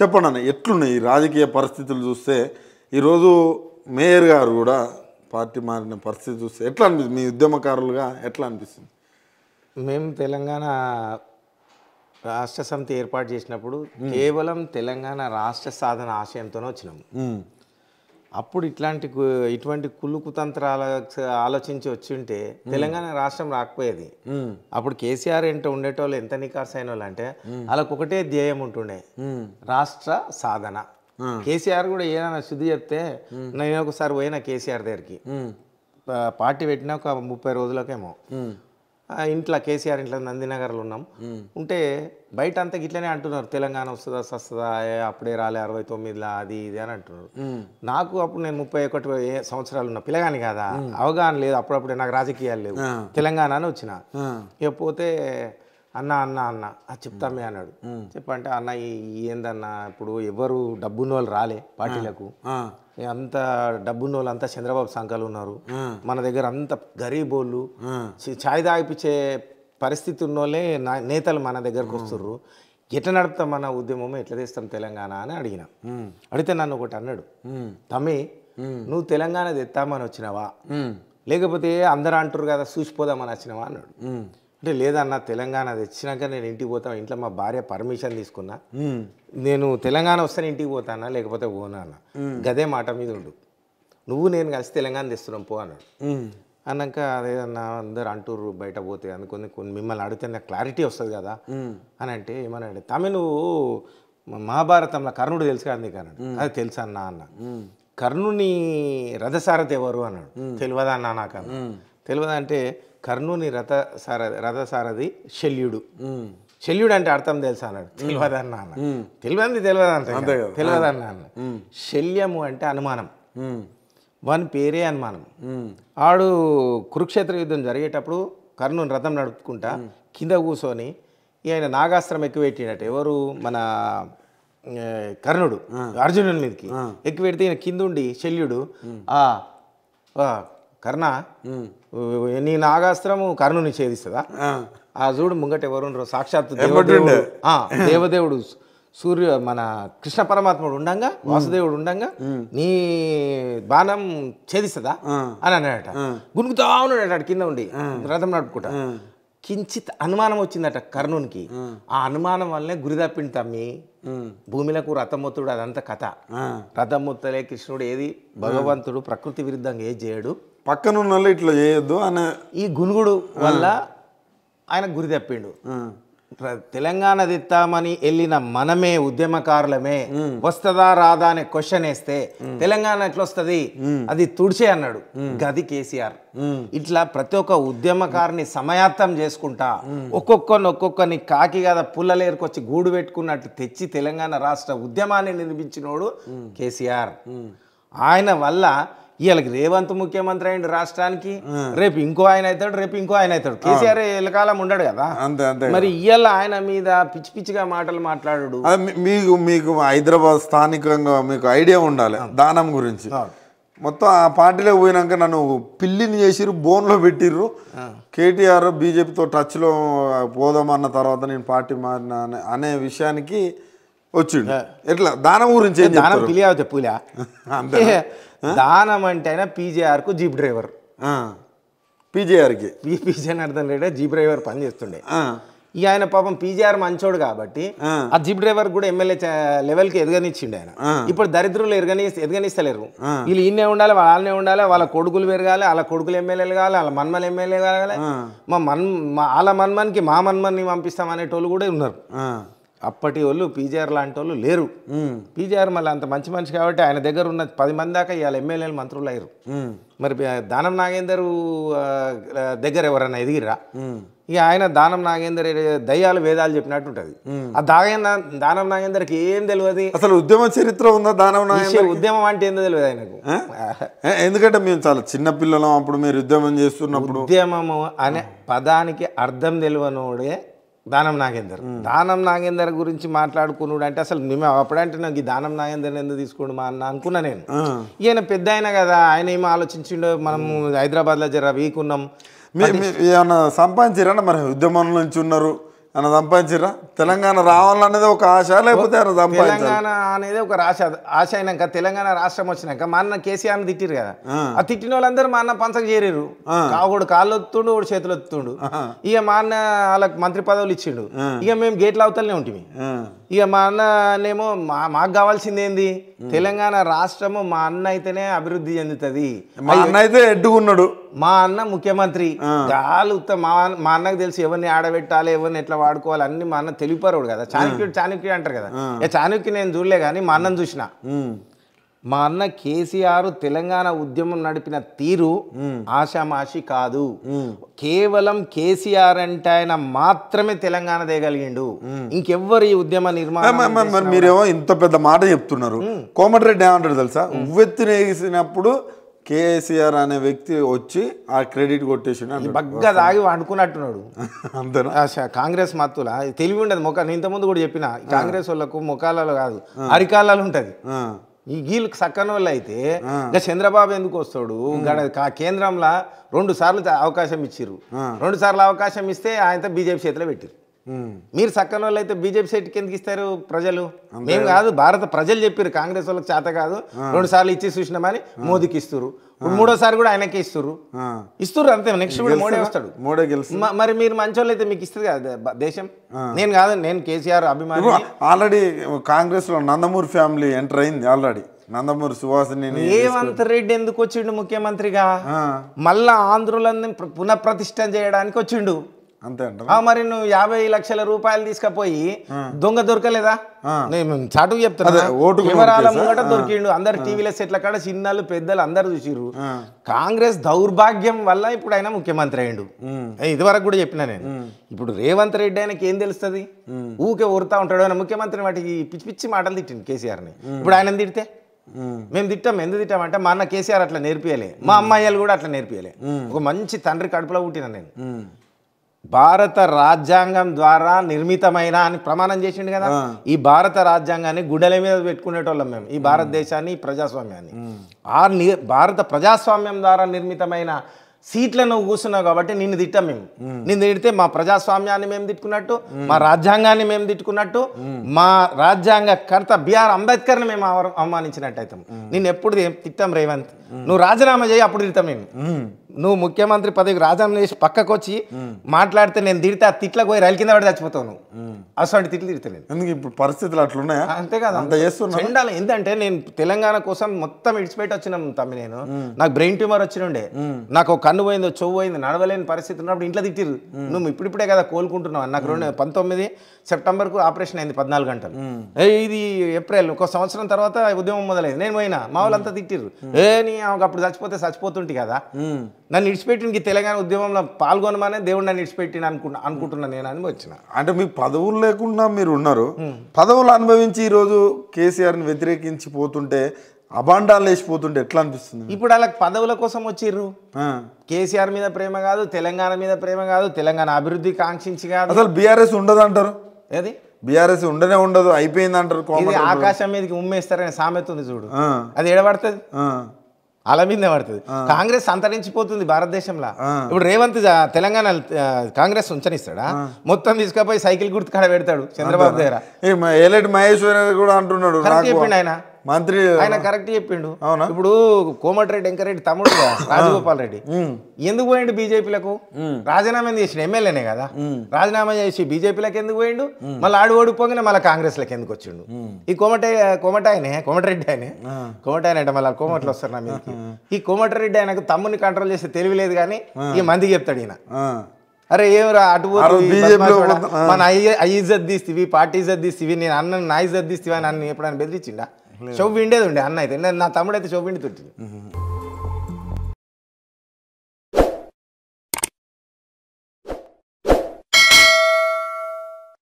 చెప్పండి అన్న ఎట్లున్నాయి ఈ రాజకీయ పరిస్థితులు చూస్తే ఈరోజు మేయర్ గారు కూడా పార్టీ మారిన పరిస్థితి చూస్తే ఎట్లా అనిపిస్తుంది మీ ఉద్యమకారులుగా ఎట్లా అనిపిస్తుంది మేము తెలంగాణ రాష్ట్ర సమితి ఏర్పాటు చేసినప్పుడు కేవలం తెలంగాణ రాష్ట్ర సాధన ఆశయంతోనే వచ్చినాము అప్పుడు ఇట్లాంటి ఇటువంటి కుళ్ళు కుతంత్రాల ఆలోచించి వచ్చి ఉంటే తెలంగాణ రాష్ట్రం రాకపోయేది అప్పుడు కేసీఆర్ ఎంత ఉండేటోళ్ళు ఎంత నికార్స్ అయిన వాళ్ళు అంటే వాళ్ళకు ఒకటే ధ్యేయం ఉంటుండే రాష్ట్ర సాధన కేసీఆర్ కూడా ఏదైనా శుద్ధి చెప్తే నేను ఒకసారి పోయినా కేసీఆర్ దగ్గరికి పార్టీ పెట్టినా ఒక ముప్పై రోజులకేమో ఇంట్లో కేసీఆర్ ఇంట్లో నందినగర్లో ఉన్నాం ఉంటే బయట అంతా ఇట్లనే అంటున్నారు తెలంగాణ వస్తుందా సస్తుందా అప్పుడే రాలే అరవై తొమ్మిదిలా అది ఇది అని అంటున్నారు నాకు అప్పుడు నేను ముప్పై ఒకటి సంవత్సరాలు ఉన్న పిల్లగాని కదా అవగాహన లేదు అప్పుడప్పుడే నాకు రాజకీయాలు లేవు తెలంగాణ అని వచ్చిన ఇకపోతే అన్న అన్న అన్న అది చెప్తామే అన్నాడు చెప్పంటే అన్న ఏందన్నా ఇప్పుడు ఎవరు డబ్బున్న వాళ్ళు రాలే పార్టీలకు అంత డబ్బున్న వాళ్ళు అంతా చంద్రబాబు సంఘాలు ఉన్నారు మన దగ్గర అంత గరీబోళ్ళు ఛాయ్ తాగిపించే పరిస్థితి ఉన్నోళ్ళే నేతలు మన దగ్గరకు వస్తుర్రు ఎట్లా నడుపుతాం మన ఉద్యమం ఎట్లా తెస్తాం తెలంగాణ అని అడిగిన అడిగితే నన్ను ఒకటి అన్నాడు తమ్మి నువ్వు తెలంగాణ తెస్తామని వచ్చినావా లేకపోతే అందరూ అంటారు కదా చూసిపోదామని వచ్చినావా అన్నాడు అంటే లేదన్న తెలంగాణ తెచ్చినాక నేను ఇంటికి పోతాను ఇంట్లో మా భార్య పర్మిషన్ తీసుకున్నా నేను తెలంగాణ వస్తాను ఇంటికి పోతానా లేకపోతే పోనా అన్న గదే మాట మీద ఉండు నువ్వు నేను కలిసి తెలంగాణ తెస్తున్నాం పో అన్నాడు అన్నాక అదేదన్నా అందరు అంటూరు బయట పోతే అందుకొని కొన్ని మిమ్మల్ని అడిగితే నాకు క్లారిటీ వస్తుంది కదా అని అంటే ఏమన్నాడు తమిళ మహాభారతంలో కర్ణుడు తెలుసు కదా నీకు అన్నాడు అది తెలుసు అన్న అన్న కర్ణుని రథసారథి ఎవరు అన్నాడు తెలియదా అన్న నాకు అన్నాడు తెలియదంటే కర్ణుని రథ రథ సారథి శల్యుడు శల్యుడు అంటే అర్థం తెలుసా అన్నాడు తెలియదన్న తెలియదు తెలియదు తెలియదన్న శల్యము అంటే అనుమానం వన్ పేరే అనుమానం ఆడు కురుక్షేత్ర యుద్ధం జరిగేటప్పుడు కర్ణుని రథం నడుపుకుంటా కింద కూర్చొని ఈయన నాగాస్త్రం ఎక్కువెట్టినట్టు ఎవరు మన కర్ణుడు అర్జునుని మీదకి ఎక్కువ పెడితే ఈయన కిందుండి శల్యుడు ఆ కర్ణ నీ నాగాస్త్రము కర్ణుని ఛేదిస్తుందా ఆ చూడు ముంగట ఎవరు సాక్షాత్ దేవదేవుడు దేవదేవుడు సూర్య మన కృష్ణ పరమాత్ముడు ఉండంగా వాసుదేవుడు ఉండంగా నీ బాణం ఛేదిస్తుందా అని అన్నాడట గునుకుతా ఉన్నాడట కింద ఉండి రథం నడుపుకుంటా కించిత్ అనుమానం వచ్చిందట కర్ణునికి ఆ అనుమానం వల్లనే గురి తమ్మి భూమిలకు రథమొత్తుడు అదంతా కథ రథమొత్తలే కృష్ణుడు ఏది భగవంతుడు ప్రకృతి విరుద్ధంగా ఏది చేయడు పక్కనున్న వాళ్ళు ఇట్లా చేయొద్దు అని ఈ గునుగుడు వల్ల ఆయన గురి తప్పిండు తెలంగాణ దిత్తామని వెళ్ళిన మనమే ఉద్యమకారులమే వస్తుందా రాదా అనే క్వశ్చన్ వేస్తే తెలంగాణ వస్తుంది అది తుడిచే అన్నాడు గది కేసీఆర్ ఇట్లా ప్రతి ఒక్క ఉద్యమకారుని సమయాత్తం చేసుకుంటా ఒక్కొక్కరిని ఒక్కొక్కరిని కాకి కదా పుల్లలేరుకొచ్చి గూడు పెట్టుకున్నట్టు తెచ్చి తెలంగాణ రాష్ట్ర ఉద్యమాన్ని నిర్మించినోడు కేసీఆర్ ఆయన వల్ల వీళ్ళకి రేవంత్ ముఖ్యమంత్రి అయింది రాష్ట్రానికి రేపు ఇంకో ఆయన అవుతాడు రేపు ఇంకో ఆయన అవుతాడు కేసీఆర్ కాలం ఉండడు కదా అంతే అంతే మరి ఇవాళ ఆయన మీద పిచ్చి పిచ్చిగా మాటలు మాట్లాడు మీకు మీకు హైదరాబాద్ స్థానికంగా మీకు ఐడియా ఉండాలి దానం గురించి మొత్తం ఆ పార్టీలో పోయినాక నన్ను పిల్లిని చేసిర్రు బోన్లో పెట్టిర్రు కేటీఆర్ బీజేపీతో టచ్లో పోదామన్న తర్వాత నేను పార్టీ మారిన అనే విషయానికి వచ్చిండు ఎట్లా దానం గురించి దానం పిలియా చెప్పులే దానం అంటే కు జీప్ డ్రైవర్ పీజేఆర్కి పీజే అర్థం రెడ్డి జీప్ డ్రైవర్ పని చేస్తుండే ఈ ఆయన పాపం పీజీఆర్ మంచోడు కాబట్టి ఆ జీప్ డ్రైవర్ కూడా ఎమ్మెల్యే కి ఎదగనిచ్చిండు ఆయన ఇప్పుడు దరిద్రులు ఎరగని ఎదగనిస్తలేరు వీళ్ళు ఈయనే ఉండాలి వాళ్ళనే ఉండాలి వాళ్ళ కొడుకులు పెరగాలి వాళ్ళ కొడుకులు ఎమ్మెల్యేలు కావాలి వాళ్ళ మన్మల్ ఎమ్మెల్యే కావాలి మా మన్ వాళ్ళ మన్మన్కి మా మన్మన్ని పంపిస్తాం అనేటోళ్ళు కూడా ఉన్నారు అప్పటి వాళ్ళు పీజీఆర్ లాంటి వాళ్ళు లేరు పీజీఆర్ మళ్ళీ అంత మంచి మనిషి కాబట్టి ఆయన దగ్గర ఉన్న పది మంది దాకా ఇవాళ ఎమ్మెల్యేలు మంత్రులు అయ్యారు మరి దానం నాగేందర్ దగ్గర ఎవరైనా ఎదిగిరా ఇక ఆయన దానం నాగేందర్ దయ్యాలు వేదాలు చెప్పినట్టు ఉంటుంది ఆ దాగేంద్ర దానం నాగేందర్కి ఏం తెలియదు అసలు ఉద్యమ చరిత్ర ఉందా దానం నాగేందర్ ఉద్యమం అంటే ఏందో తెలియదు ఆయనకు ఎందుకంటే మేము చాలా చిన్న పిల్లలం అప్పుడు మీరు ఉద్యమం చేస్తున్నప్పుడు ఉద్యమము అనే పదానికి అర్థం తెలియనోడే దానం నాగేందర్ దానం నాగేందర్ గురించి మాట్లాడుకున్నాడు అంటే అసలు మేము అప్పుడంటే నాకు ఈ దానం నాగేందర్ ఎందుకు తీసుకోండి మా అన్న అనుకున్నా నేను ఈయన పెద్ద అయినా కదా ఆయన ఏమో ఆలోచించిండో మనం హైదరాబాద్లో జర వీకున్నాం ఏమైనా సంపాదించారన్న మరి ఉద్యమంలో నుంచి ఉన్నారు ఆయన సంపాదించరా తెలంగాణ రావాలనేది ఒక ఆశ లేకపోతే తెలంగాణ అనేది ఒక ఆశ ఆశ అయినాక తెలంగాణ రాష్ట్రం వచ్చినాక మా అన్న కేసీఆర్ తిట్టిరు కదా ఆ తిట్టిన వాళ్ళందరూ మా అన్న పంచకు చేరారు ఒకడు కాళ్ళు ఒత్తుండు ఒకడు చేతులు ఒత్తుండు ఇక మా అన్న వాళ్ళకి మంత్రి పదవులు ఇచ్చిండు ఇక మేము గేట్లు అవుతలనే ఉంటుంది ఇక మా అన్నేమో మా మాకు కావాల్సింది ఏంది తెలంగాణ రాష్ట్రము మా అన్న అయితేనే అభివృద్ధి చెందుతుంది మా అన్న అయితే ఎడ్డుకున్నాడు మా అన్న ముఖ్యమంత్రి చాలు ఉత్త మా అన్నకు తెలిసి ఎవరిని ఆడబెట్టాలి ఎవరిని ఎట్లా వాడుకోవాలి అన్ని మా అన్న తెలిపారు కదా చాణక్యుడు చాణక్యుడు అంటారు కదా చాణక్యుడు నేను చూడలే కానీ మా అన్నను చూసిన మా అన్న కేసీఆర్ తెలంగాణ ఉద్యమం నడిపిన తీరు ఆశామాషి కాదు కేవలం కేసీఆర్ అంటే ఆయన మాత్రమే తెలంగాణ దేయగలిగిండు ఇంకెవ్వరు ఈ ఉద్యమ నిర్మాణం మీరేమో ఇంత పెద్ద మాట చెప్తున్నారు కోమటిరెడ్డి ఏమంటారు తెలుసా నేసినప్పుడు కేసీఆర్ అనే వ్యక్తి వచ్చి ఆ క్రెడిట్ కొట్టేసి బగ్గా దాగి అనుకున్నట్టున్నాడు అంతేనా కాంగ్రెస్ మత్తుల తెలివి ఉండదు మొక్క నేను ఇంతకుముందు కూడా చెప్పిన కాంగ్రెస్ వాళ్ళకు ముఖాలలో కాదు అరికాలలో ఉంటుంది ఈ గీళ్ళకి సక్కన వాళ్ళు అయితే ఇంకా చంద్రబాబు ఎందుకు వస్తాడు కేంద్రంలో రెండు సార్లు అవకాశం ఇచ్చారు రెండు సార్లు అవకాశం ఇస్తే ఆయనతో బీజేపీ చేతిలో పెట్టారు మీరు సక్కన వాళ్ళు అయితే బీజేపీ సైట్ కిందకి ఇస్తారు ప్రజలు మేము కాదు భారత ప్రజలు చెప్పారు కాంగ్రెస్ వాళ్ళకి చేత కాదు రెండు సార్లు ఇచ్చి చూసినామని మోదీకి ఇస్తారు మూడోసారి కూడా ఆయనకే ఇస్తారు ఇస్తారు అంతే నెక్స్ట్ కూడా మోడీ వస్తాడు మోడీ గెలుసు మరి మీరు వాళ్ళు అయితే మీకు ఇస్తుంది కదా దేశం నేను కాదు నేను కేసీఆర్ అభిమాని ఆల్రెడీ కాంగ్రెస్ లో నందమూరి ఫ్యామిలీ ఎంటర్ అయింది ఆల్రెడీ నందమూరి సువాసిని రేవంత్ రెడ్డి ఎందుకు వచ్చిండు ముఖ్యమంత్రిగా మళ్ళా ఆంధ్రులందరినీ పునఃప్రతిష్ఠ చేయడానికి వచ్చిండు మరి నువ్వు యాభై లక్షల రూపాయలు తీసుకపోయి దొంగ దొరకలేదా నేను చాటు వివరాల ముంగట దొరికిండు అందరు టీవీల సెట్ల కాడ చిన్నాలు పెద్దలు అందరు చూసిరు కాంగ్రెస్ దౌర్భాగ్యం వల్ల ఇప్పుడు ఆయన ముఖ్యమంత్రి అయిండు వరకు కూడా చెప్పిన నేను ఇప్పుడు రేవంత్ రెడ్డి ఆయనకి ఏం తెలుస్తుంది ఊకే ఊరుతా ఉంటాడు ఆయన ముఖ్యమంత్రి వాటికి పిచ్చి పిచ్చి మాటలు తిట్టింది ని ఇప్పుడు ఆయన తిడితే మేము తిట్టాం ఎందుకు తిట్టామంటే మా అన్న కేసీఆర్ అట్లా నేర్పియలే మా అమ్మాయిలు కూడా అట్లా నేర్పియలే ఒక మంచి తండ్రి కడుపులో పుట్టిన నేను భారత రాజ్యాంగం ద్వారా నిర్మితమైన అని ప్రమాణం చేసిండు కదా ఈ భారత రాజ్యాంగాన్ని గుడ్డల మీద పెట్టుకునేటోళ్ళం మేము ఈ భారతదేశాన్ని ప్రజాస్వామ్యాన్ని ఆ భారత ప్రజాస్వామ్యం ద్వారా నిర్మితమైన సీట్లను నువ్వు కూర్చున్నావు కాబట్టి నిన్ను తిట్టాం మేము నిన్ను తిడితే మా ప్రజాస్వామ్యాన్ని మేము తిట్టుకున్నట్టు మా రాజ్యాంగాన్ని మేము తిట్టుకున్నట్టు మా రాజ్యాంగ కర్త బిఆర్ అంబేద్కర్ని మేము అవమానించినట్టు అవుతాం నిన్ను ఎప్పుడు తిట్టాం రేవంత్ నువ్వు రాజీనామా చేయి అప్పుడు తిడతాం మేము నువ్వు ముఖ్యమంత్రి పదవికి రాజీనామా చేసి పక్కకు వచ్చి మాట్లాడితే నేను తిడితే ఆ తిట్లకు పోయి రైలు కింద పడి చచ్చిపోతావు నువ్వు అసలు తిట్లు తిడతలేదు ఇప్పుడు పరిస్థితులు అట్లున్నాయా అంతే కదా అంత చేస్తున్నా ఉండాలి ఎందుకంటే నేను తెలంగాణ కోసం మొత్తం ఇడిచిపెట్టి వచ్చిన తమ్మి నేను నాకు బ్రెయిన్ ట్యూమర్ వచ్చినుండే నాకు కన్ను పోయిందో చెవు పోయింది నడవలేని పరిస్థితి ఉన్నప్పుడు ఇంట్లో తిట్టిరు నువ్వు ఇప్పుడిప్పుడే కదా కోలుకుంటున్నావు నాకు రెండు పంతొమ్మిది సెప్టెంబర్ కు ఆపరేషన్ అయింది పద్నాలుగు గంటలు ఇది ఏప్రిల్ ఒక సంవత్సరం తర్వాత ఉద్యమం మొదలైంది నేను పోయినా మా వాళ్ళంతా తిట్టిరు ఏ నీ అప్పుడు చచ్చిపోతే చచ్చిపోతుంటే కదా నన్ను ఇడిచిపెట్టినకి తెలంగాణ ఉద్యమంలో పాల్గొనమనే దేవుడు నన్ను ఇడిచిపెట్టిన అనుకున్నా అనుకుంటున్నాను నేను అని వచ్చిన అంటే మీకు పదవులు లేకుండా మీరు ఉన్నారు పదవులు అనుభవించి ఈరోజు కేసీఆర్ని వ్యతిరేకించి పోతుంటే అబాండాలు లేచిపోతుంటే ఎట్లా అనిపిస్తుంది ఇప్పుడు వాళ్ళకి పదవుల కోసం వచ్చిర్రు కేసీఆర్ మీద ప్రేమ కాదు తెలంగాణ మీద ప్రేమ కాదు తెలంగాణ అభివృద్ధి కాంక్షించి కాదు అసలు బీఆర్ఎస్ ఉండదు అంటారు ఏది బీఆర్ఎస్ ఉండనే ఉండదు అయిపోయింది అంటారు ఆకాశం మీదకి ఉమ్మేస్తారనే సామెత ఉంది చూడు అది ఎడబడుతుంది అలా మీదనే పడుతుంది కాంగ్రెస్ అంతరించిపోతుంది భారతదేశంలో ఇప్పుడు రేవంత్ తెలంగాణ కాంగ్రెస్ ఉంచనిస్తాడా మొత్తం తీసుకపోయి సైకిల్ గుర్తు కాడ పెడతాడు చంద్రబాబు దగ్గర ఏలటి మహేశ్వర కూడా అంటున్నాడు ఆయన మంత్రి ఆయన కరెక్ట్ చెప్పిండు అవునా ఇప్పుడు కోమటిరెడ్డి ఎంకరెడ్డి తమ్ముడు రాజగోపాల్ రెడ్డి ఎందుకు పోయిండు బీజేపీలకు రాజీనామా చేసిన ఎమ్మెల్యేనే కదా రాజీనామా చేసి బీజేపీలకు ఎందుకు పోయిండు మళ్ళీ ఆడు ఓడిపోగానే మళ్ళీ లకు ఎందుకు వచ్చిండు ఈ కోమట కోమట ఆయనే కోమటిరెడ్డి ఆయనే కోమట ఆయన అంటే మళ్ళీ కోమట్లు వస్తారు నా మీదకి ఈ కోమటిరెడ్డి ఆయనకు తమ్ముని కంట్రోల్ చేస్తే తెలియలేదు కానీ ఈ మంది చెప్తాడు ఈయన అరే ఏమరా అటు మన అయ్యి అయ్యి ఇజ్జత్ తీస్తివి పార్టీ ఇజ్జత్ తీస్తివి నేను అన్న నా ఇజ్జత్ తీస్తివి అని నన్ను ఎప్పుడైనా బెదిరించిండా ಶವ್ ಹಿಂಡೇದುಂಡೆ ಅನ್ನ ಆಯ್ತು ನಾ ತಮಿಳೈತೆ ಶವ್ ಹಿಂಡಿ ತೊಟ್ಟಿದ್ದೆ